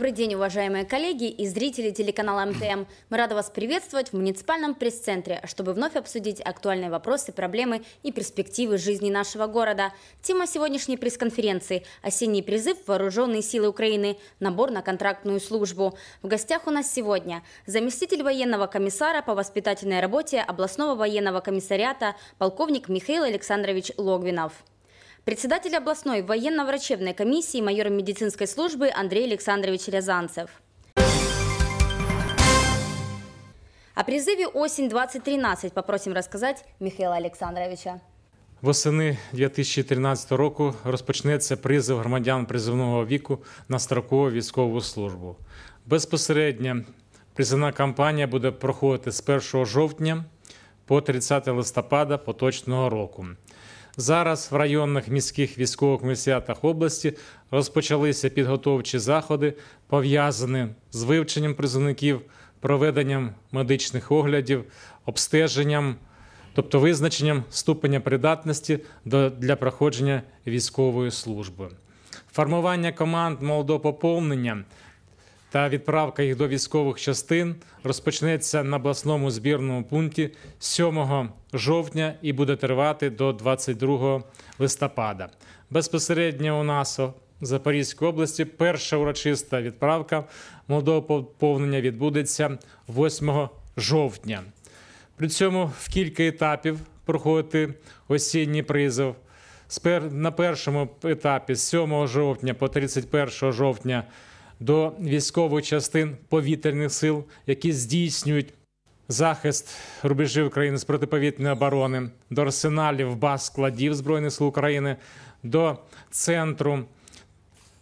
Добрый день, уважаемые коллеги и зрители телеканала МТМ. Мы рады вас приветствовать в муниципальном пресс-центре, чтобы вновь обсудить актуальные вопросы, проблемы и перспективы жизни нашего города. Тема сегодняшней пресс-конференции – осенний призыв Вооруженные силы Украины, набор на контрактную службу. В гостях у нас сегодня заместитель военного комиссара по воспитательной работе областного военного комиссариата полковник Михаил Александрович Логвинов. председатель областной военно-врачебной комиссии майор медицинской службы Андрей Александрович Рязанцев. О призыве «Осінь-2013» попросим розказати Михайла Олександровича. Восени 2013 року розпочнеться призов громадян призовного віку на строкову військову службу. Безпосередньо призовна кампанія буде проходити з 1 жовтня по 30 листопада поточного року. Зараз в районних міських військових місіатах області розпочалися підготовчі заходи, пов'язані з вивченням призовників, проведенням медичних оглядів, обстеженням, тобто визначенням ступеня придатності для проходження військової служби, формування команд молодого поповнення та відправка їх до військових частин розпочнеться на обласному збірному пункті 7 жовтня і буде тривати до 22 листопада. Безпосередньо у нас у Запорізькій області перша урочиста відправка молодого поповнення відбудеться 8 жовтня. При цьому в кілька етапів проходити осінній призов. На першому етапі з 7 жовтня по 31 жовтня до військових частин повітряних сил, які здійснюють захист рубежів України з протиповітряної оборони, до арсеналів баз складів збройних сил України, до центру.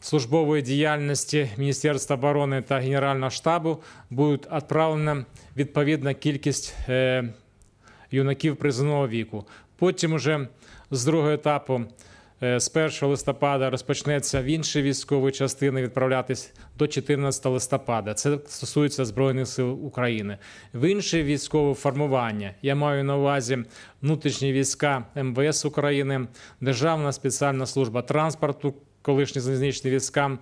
Службової діяльності Міністерства оборони та Генерального штабу будуть відправлена відповідна кількість е, юнаків призовного віку. Потім, уже з другого етапу, Е, з 1 листопада розпочнеться в інші військові частини відправлятись до 14 листопада. Це стосується збройних сил України. В інші військові формування я маю на увазі внутрішні війська МВС України, Державна спеціальна служба транспорту, колишні залізничні війська.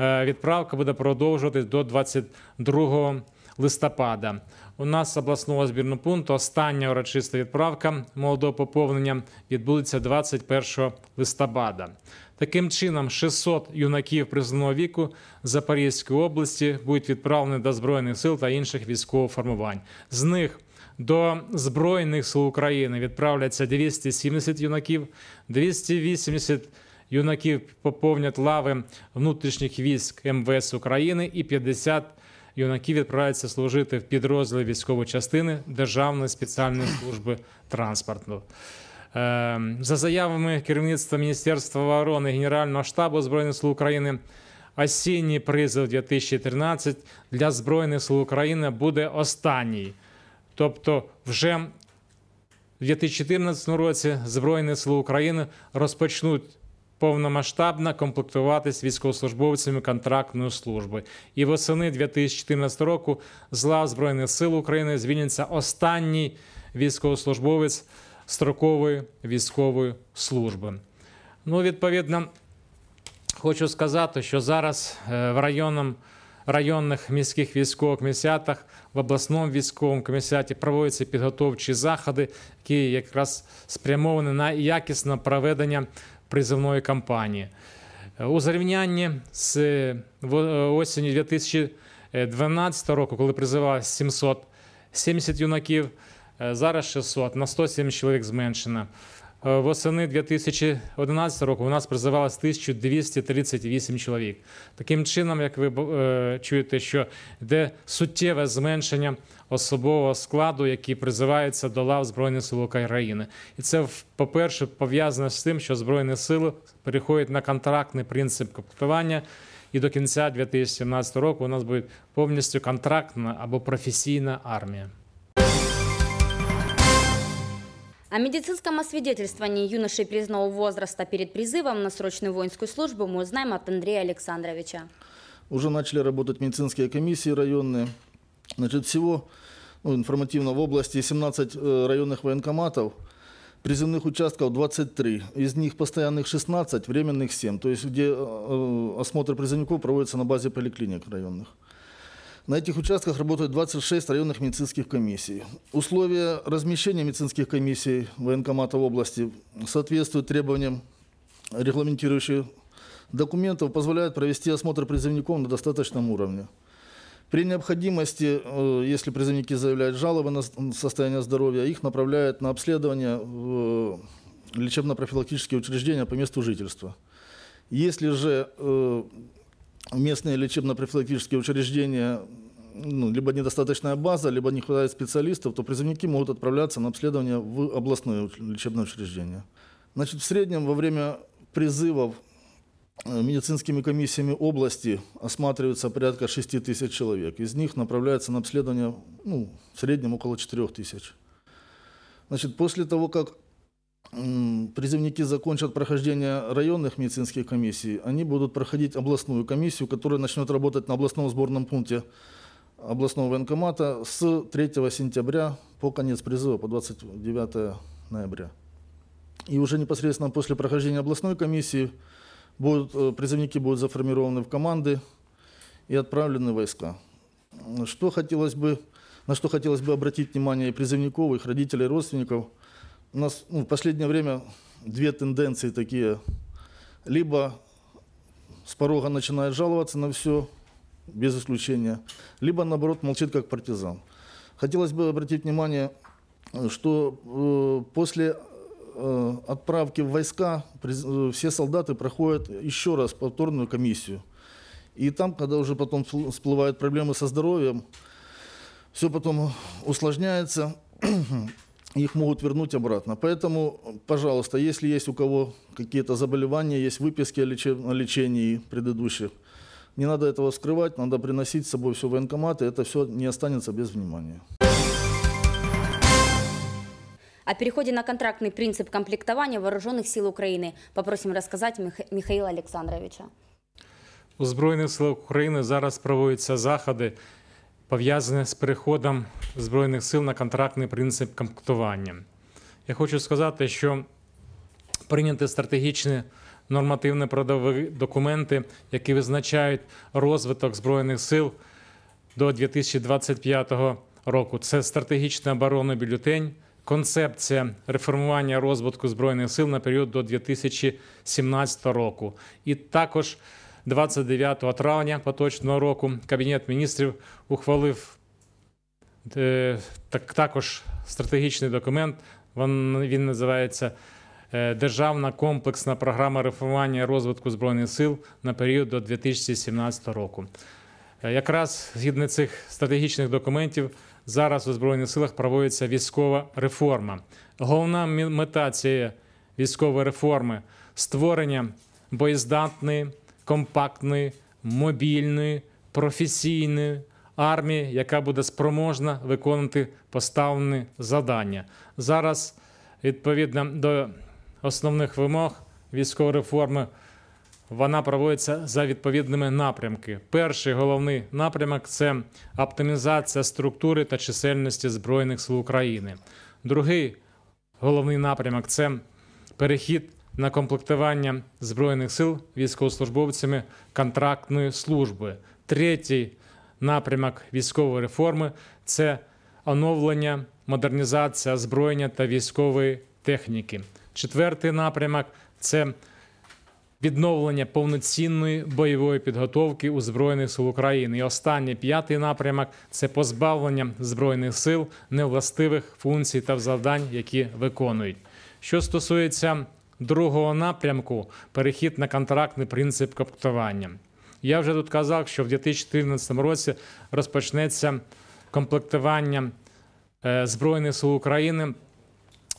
Е, відправка буде продовжуватись до 22 листопада. У нас з обласного збірного пункту остання урочиста відправка молодого поповнення відбудеться 21 листопада. Таким чином, 600 юнаків призовного віку Запорізької області будуть відправлені до збройних сил та інших військових формувань. З них до збройних сил України відправляться 270 юнаків, 280 юнаків поповнять лави внутрішніх військ МВС України і 50 юнаків юнаки відправляються служити в підрозділі військової частини Державної спеціальної служби транспорту. Ем, за заявами керівництва Міністерства оборони Генерального штабу збройних сил України. Осінній призов 2013 для Збройних сил України буде останній. Тобто, вже в 2014 році Збройні сили України розпочнуть повномасштабно комплектуватись військовослужбовцями контрактної служби. І восени 2014 року з лав Збройних сил України звільниться останній військовослужбовець строкової військової служби. Ну, відповідно, хочу сказати, що зараз е, в районам Районних міських військових комісіатах в обласному військовому комісіаті проводяться підготовчі заходи, які якраз спрямовані на якісне проведення Призивної кампанії. У зрівнянні з е, осені 2012 року, коли призивалось 770 юнаків, е, зараз 600 на 107 чоловік зменшено. Е, восени 2011 року у нас призивалось 1238 чоловік. Таким чином, як ви е, чуєте, що йде суттєве зменшення особового складу, який призивається до лав збройних сил України, і це по перше пов'язано з тим, що збройні сили переходять на контрактний принцип комплектування. І до кінця 2017 року у нас буде повністю контрактна або професійна армія. О медицинском освидетельствовании юношей призного возраста перед призывом на срочную воинскую службу мы узнаем от Андрея Александровича. Уже начали работать медицинские комиссии районные. Значит, всего ну, информативно в области 17 э, районных военкоматов, призывных участков 23, из них постоянных 16, временных 7, то есть где э, э, осмотр призывников проводится на базе поликлиник районных. На этих участках работают 26 районных медицинских комиссий. Условия размещения медицинских комиссий военкомата области соответствуют требованиям регламентирующих документов, позволяют провести осмотр призывников на достаточном уровне. При необходимости, э, если призывники заявляют жалобы на состояние здоровья, их направляют на обследование в э, лечебно-профилактические учреждения по месту жительства. Если же э, местные лечебно-профилактические учреждения ну, либо недостаточная база, либо не хватает специалистов, то призывники могут отправляться на обследование в областное лечебное учреждение. Значит, в среднем во время призывов э, медицинскими комиссиями области осматриваются порядка 6 тысяч человек. Из них направляется на обследование ну, в среднем около 4 тысяч. Значит, после того, как призывники закончат прохождение районных медицинских комиссий, они будут проходить областную комиссию, которая начнет работать на областном сборном пункте областного военкомата с 3 сентября по конец призыва, по 29 ноября. И уже непосредственно после прохождения областной комиссии будут, э, призывники будут заформированы в команды и отправлены в войска. Что хотелось бы, на что хотелось бы обратить внимание и призывников, и их родителей, и родственников – у нас ну, в последнее время две тенденции такие. Либо с порога начинает жаловаться на все, без исключения, либо, наоборот, молчит как партизан. Хотелось бы обратить внимание, что э, после э, отправки в войска э, все солдаты проходят еще раз повторную комиссию. И там, когда уже потом всплывают проблемы со здоровьем, все потом усложняется их могут вернуть обратно. Поэтому, пожалуйста, если есть у кого какие-то заболевания, есть выписки о, лече... о лечении предыдущих, не надо этого скрывать, надо приносить с собой все в военкомат, и это все не останется без внимания. О переходе на контрактный принцип комплектования вооруженных сил Украины попросим рассказать Мих... Михаила Александровича. У Збройних сил України зараз проводяться заходи, пов'язане з переходом Збройних сил на контрактний принцип комплектування. Я хочу сказати, що прийняті стратегічні нормативні продові документи, які визначають розвиток Збройних сил до 2025 року. Це стратегічна оборона бюлетень, концепція реформування розвитку збройних сил на період до 2017 року, і також. 29 травня поточного року Кабінет міністрів ухвалив е, також стратегічний документ. Він називається е, Державна комплексна програма реформування і розвитку збройних сил на період до 2017 року. Е, якраз згідно цих стратегічних документів. Зараз у збройних силах проводиться військова реформа. Головна мета цієї військової реформи створення боєздатної, компактної, мобільної, професійної армії, яка буде спроможна виконати поставлені завдання. Зараз, відповідно до основних вимог військової реформи, вона проводиться за відповідними напрямки. Перший головний напрямок це оптимізація структури та чисельності Збройних сил України. Другий головний напрямок це перехід на комплектування збройних сил військовослужбовцями контрактної служби. Третій напрямок військової реформи це оновлення, модернізація зброєння та військової техніки. Четвертий напрямок це відновлення повноцінної бойової підготовки у збройних сил України. І останній п'ятий напрямок це позбавлення збройних сил невластивих функцій та завдань, які виконують. Що стосується другого напрямку перехід на контрактний принцип коптування. Я вже тут казав, що в 2014 році розпочнеться комплектування е, Збройних сил України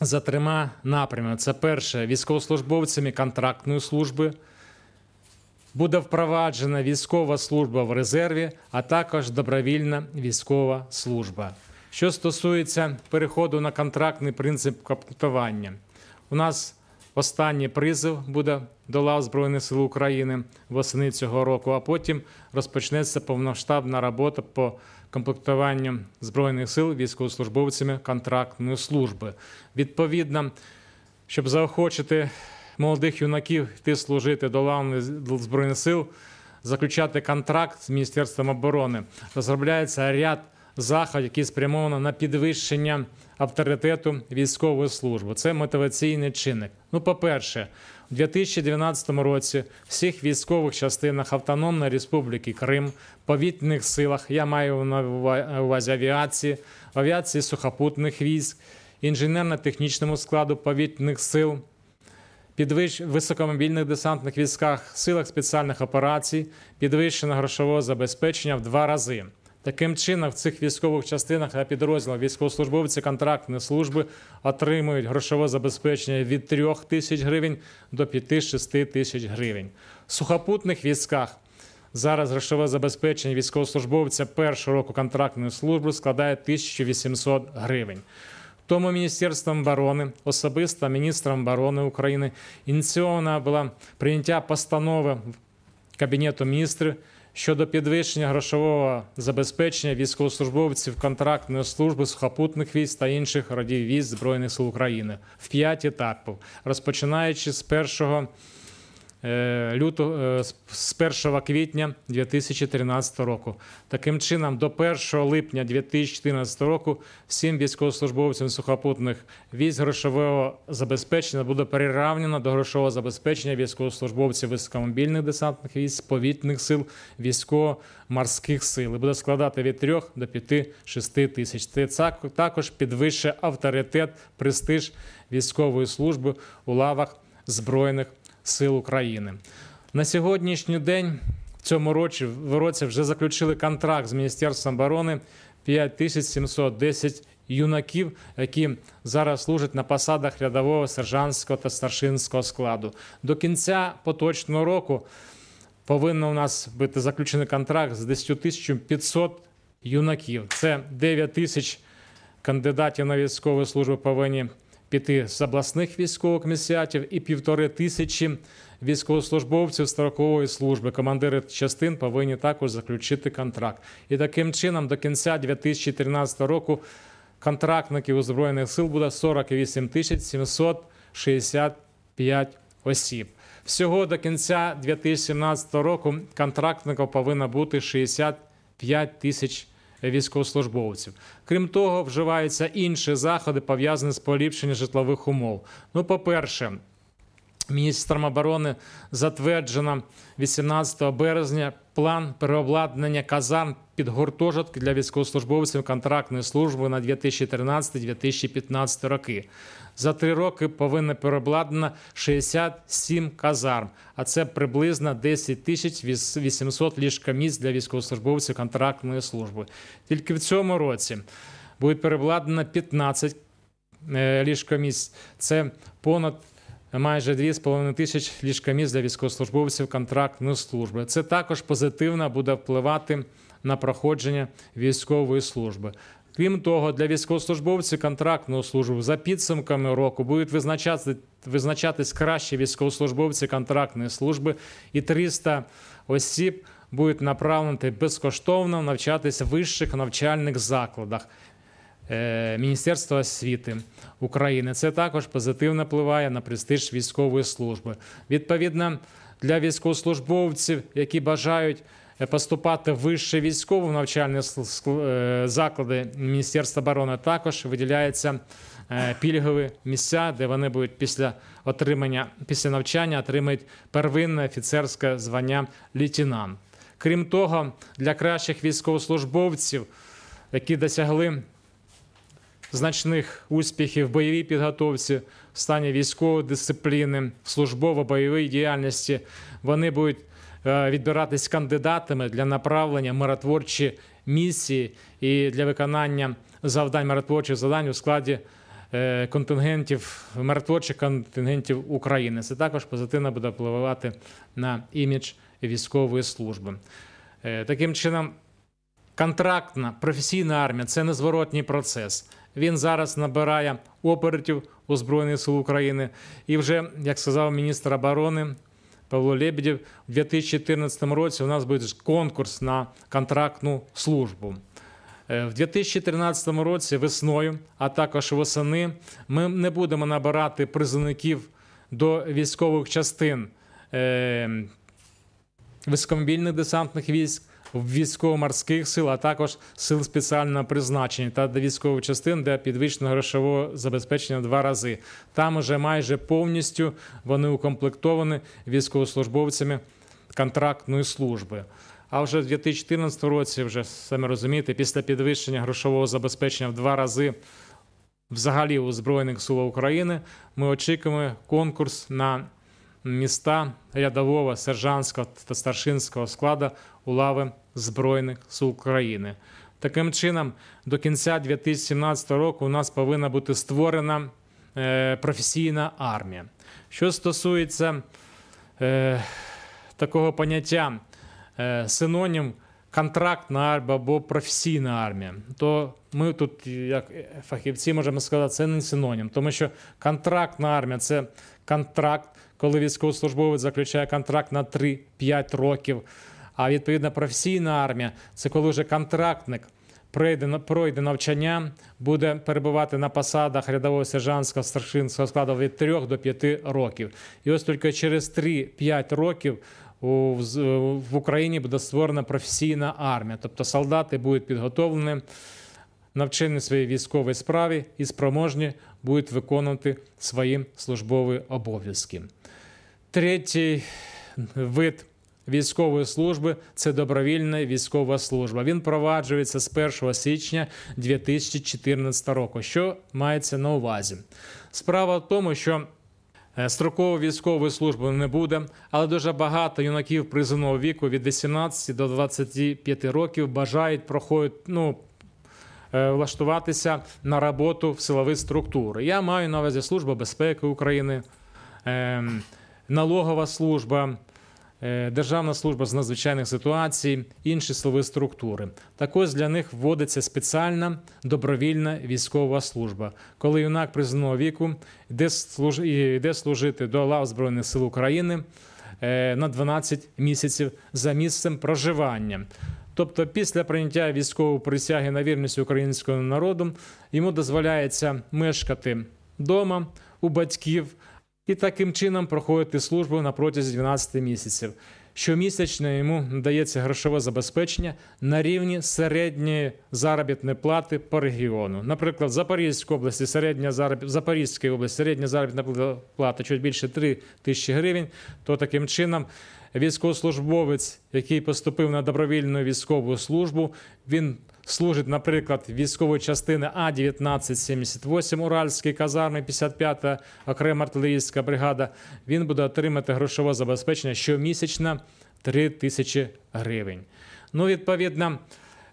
за трьома напрямами: це перше військовослужбовцями контрактної служби. Буде впроваджена військова служба в резерві, а також добровільна військова служба. Що стосується переходу на контрактний принцип коптування, у нас Останній призов буде до лав Збройних сил України восени цього року, а потім розпочнеться повноштабна робота по комплектуванню збройних сил військовослужбовцями контрактної служби. Відповідно, щоб заохочити молодих юнаків йти служити до лав збройних сил, заключати контракт з міністерством оборони, розробляється ряд заходів, які спрямовано на підвищення авторитету військової служби. Це мотиваційний чинник. Ну, по-перше, у 2012 році в всіх військових частинах Автономної Республіки Крим, повітряних силах, я маю на увазі авіації, авіації сухопутних військ, інженерно-технічному складу повітряних сил. Підвищ високомобільних десантних військах, силах спеціальних операцій, підвищено грошового забезпечення в два рази. Таким чином, в цих військових частинах та підрозділах військовослужбовці контрактної служби отримують грошове забезпечення від 3 тисяч гривень до 5-6 тисяч гривень. В сухопутних військах зараз грошове забезпечення військовослужбовця першого року контрактної служби складає 1800 гривень. Тому міністерством оборони, особисто міністром оборони України, ініційована була прийняття постанови Кабінету міністрів щодо підвищення грошового забезпечення військовослужбовців контрактної служби сухопутних військ та інших родів військ збройних сил України в п'ять етапів, розпочинаючи з 1 Е, лютого е, з 1 квітня 2013 року. Таким чином, до 1 липня 2014 року всім військовослужбовцям сухопутних військ грошового забезпечення буде переравнено до грошового забезпечення військовослужбовців високомобільних десантних військ, повітних сил, військово-морських сил. І Буде складати від 3 до 5-6 тисяч. Це також підвищує авторитет, престиж військової служби у лавах збройних сил України. На сьогоднішній день в цьому році в році вже заключили контракт з міністерством оборони 5710 юнаків, які зараз служать на посадах рядового сержантського та старшинського складу. До кінця поточного року повинно у нас бути заключений контракт з 10 500 юнаків. Це 9 тисяч кандидатів на військову службу повинні п'яти з обласних військових комісіатів і півтори тисячі військовослужбовців строкової служби. Командири частин повинні також заключити контракт. І таким чином до кінця 2013 року контрактників Збройних сил буде 48 тисяч 765 осіб. Всього до кінця 2017 року контрактників повинно бути 65 тисяч осіб військовослужбовців. Крім того, вживаються інші заходи пов'язані з поліпшенням житлових умов. Ну, по перше, Міністром оборони затверджено 18 березня план переобладнання казарм під гуртожитки для військовослужбовців контрактної служби на 2013-2015 роки. За три роки повинно переобладнано 67 казарм, а це приблизно 10 тисяч 800 ліжкомісць для військовослужбовців контрактної служби. Тільки в цьому році буде переобладнано 15 е, ліжкомісць. Це понад майже 2,5 тисяч ліжкомісць для військовослужбовців контрактної служби. Це також позитивно буде впливати на проходження військової служби. Крім того, для військовослужбовців контрактної службу за підсумками року будуть визначати, визначатись кращі військовослужбовці контрактної служби, і 300 осіб будуть направлені безкоштовно навчатись в вищих навчальних закладах. Е, Міністерства освіти України. Це також позитивно впливає на престиж військової служби. Відповідно для військовослужбовців, які бажають е, поступати в вище військове навчальні е, заклади Міністерства оборони, також виділяються пільгові місця, де вони будуть після отримання після навчання отримають первинне офіцерське звання лейтенант. Крім того, для кращих військовослужбовців, які досягли значних успіхів в бойовій підготовці, в стані військової дисципліни, службово бойової діяльності. Вони будуть е, відбиратись кандидатами для направлення миротворчі місії і для виконання завдань миротворчих завдань у складі. Е, контингентів миротворчих контингентів України це також позитивно буде впливати на імідж військової служби. Е, таким чином, контрактна професійна армія це незворотній процес. Він зараз набирає оператів у Збройних сил України. І вже як сказав міністр оборони Павло Лебедєв, у 2014 році у нас буде конкурс на контрактну службу. Е, в 2013 році весною, а також восени, ми не будемо набирати призовників до військових частин е, високомобільних десантних військ військово-морських сил, а також сил спеціального призначення та до військових частин, де підвищено грошового забезпечення в два рази. Там уже майже повністю вони укомплектовані військовослужбовцями контрактної служби. А вже в 2014 році, вже саме розумієте, після підвищення грошового забезпечення в два рази. Взагалі у збройних сил України ми очікуємо конкурс на міста рядового, сержантського та старшинського складу у лави Збройних сил України. Таким чином, до кінця 2017 року у нас повинна бути створена е, професійна армія. Що стосується е, такого поняття е, синонім контрактна армія або професійна армія, то ми тут, як фахівці, можемо сказати, це не синонім, тому що контрактна армія це контракт коли військовослужбовець заключає контракт на 3-5 років. А відповідно, професійна армія це коли вже контрактник пройде, пройде навчання, буде перебувати на посадах рядового сержантського старшинського складу від 3 до 5 років. І ось тільки через 3-5 років. В Україні буде створена професійна армія, тобто солдати будуть підготовлені, навчені своїй військовій справі і спроможні будуть виконувати свої службові обов'язки. Третій вид військової служби це добровільна військова служба. Він проваджується з 1 січня 2014 року. Що мається на увазі? Справа в тому, що е, Строкової військової служби не буде, але дуже багато юнаків призовного віку від 18 до 25 років бажають проходити, ну е, влаштуватися на роботу в силові структури. Я маю на увазі служба безпеки України, ем, налогова служба, е, Державна служба з надзвичайних ситуацій, інші силові структури. Також для них вводиться спеціальна добровільна військова служба, коли юнак призовного віку йде служити до лав Збройних сил України е, на 12 місяців за місцем проживання. Тобто, після прийняття військової присяги на вірність українського народу йому дозволяється мешкати вдома у батьків і таким чином проходити службу на протязі 12 місяців. Щомісячно йому надається грошове забезпечення на рівні середньої заробітної плати по регіону. Наприклад, в Запорізькій області середня зароб... Запорізької області середня заробітна плата чуть більше 3 тисячі гривень. То таким чином військовослужбовець, який поступив на добровільну військову службу, він служить, наприклад, військової частини А 1978 Уральській казарми 55-та окрема артилерійська бригада. Він буде отримати грошове забезпечення щомісячно 3 тисячі гривень. Ну, відповідно.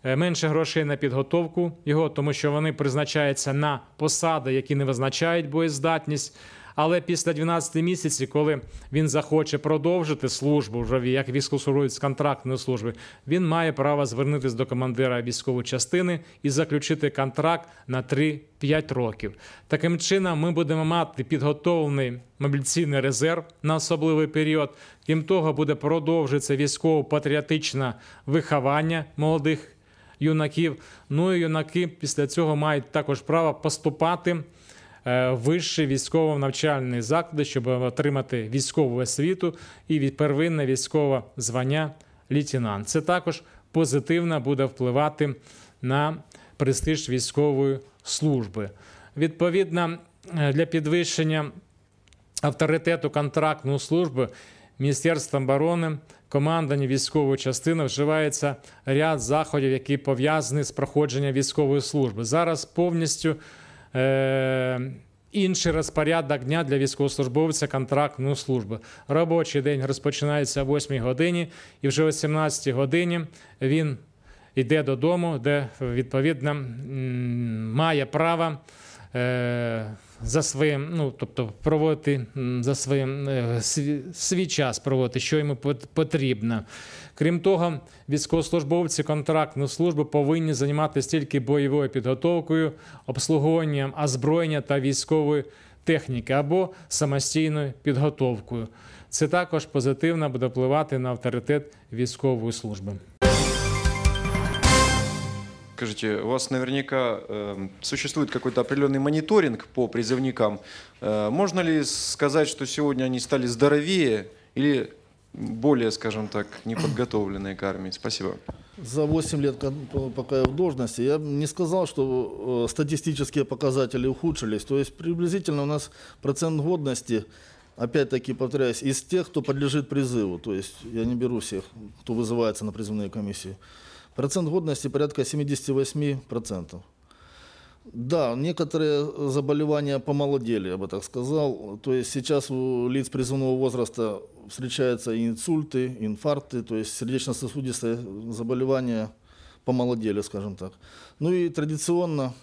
Е, менше грошей на підготовку його, тому що вони призначаються на посади, які не визначають боєздатність. Але після 12 місяців, коли він захоче продовжити службу вже як військовослужбовець контрактної служби, він має право звернутися до командира військової частини і заключити контракт на 3-5 років. Таким чином, ми будемо мати підготовлений мобілізаційний резерв на особливий період. Крім того, буде продовжитися військово-патріотичне виховання молодих юнаків. Ну і юнаки після цього мають також право поступати. Е, вищі військово-навчальні заклади, щоб отримати військову освіту і від первинне військове звання лейтенант. Це також позитивно буде впливати на престиж військової служби. Відповідно е, для підвищення авторитету контрактної служби. Міністерством оборони, командування військової частини вживається ряд заходів, які пов'язані з проходженням військової служби. Зараз повністю Е, інший розпорядок дня для військовослужбовця контрактну службу Робочий день розпочинається о 8 годині, і вже о 17 годині він йде додому, де відповідно має право е, за своїм, ну тобто проводити за своїм е, свій час проводити, що йому потрібно. Крім того, військовослужбовці контрактної служби повинні займатися тільки бойовою підготовкою, обслуговуванням озброєння та військової техніки або самостійною підготовкою. Це також позитивно буде впливати на авторитет військової служби. скажите, у вас наверняка э, существует какой-то определенный мониторинг по призывникам. Э, можно ли сказать, что сегодня они стали здоровее или более, скажем так, неподготовленные к армии? Спасибо. За 8 лет, пока я в должности, я не сказал, что э, статистические показатели ухудшились. То есть приблизительно у нас процент годности, опять-таки повторяюсь, из тех, кто подлежит призыву. То есть я не беру всех, кто вызывается на призывные комиссии. Процент годности порядка 78%. Да, некоторые э, заболевания помолодели, я бы так сказал. То есть сейчас у лиц призывного возраста встречаются инсульты, инфаркты, то есть сердечно-сосудистые заболевания помолодели, скажем так. Ну и традиционно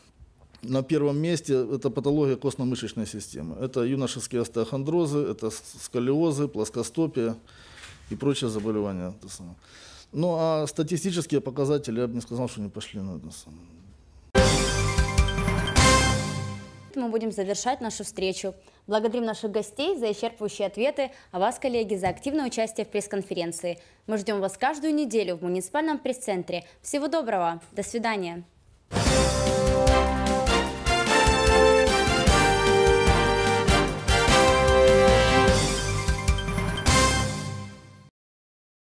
на первом месте это патология костно-мышечной системы. Это юношеские остеохондрозы, это сколиозы, плоскостопия и прочие заболевания. Ну а статистические показатели, я бы не сказал, что они пошли на это самое. мы будем завершать нашу встречу. Благодарим наших гостей за исчерпывающие ответы, а вас, коллеги, за активное участие в пресс-конференции. Мы ждем вас каждую неделю в муниципальном пресс-центре. Всего доброго! До свидания!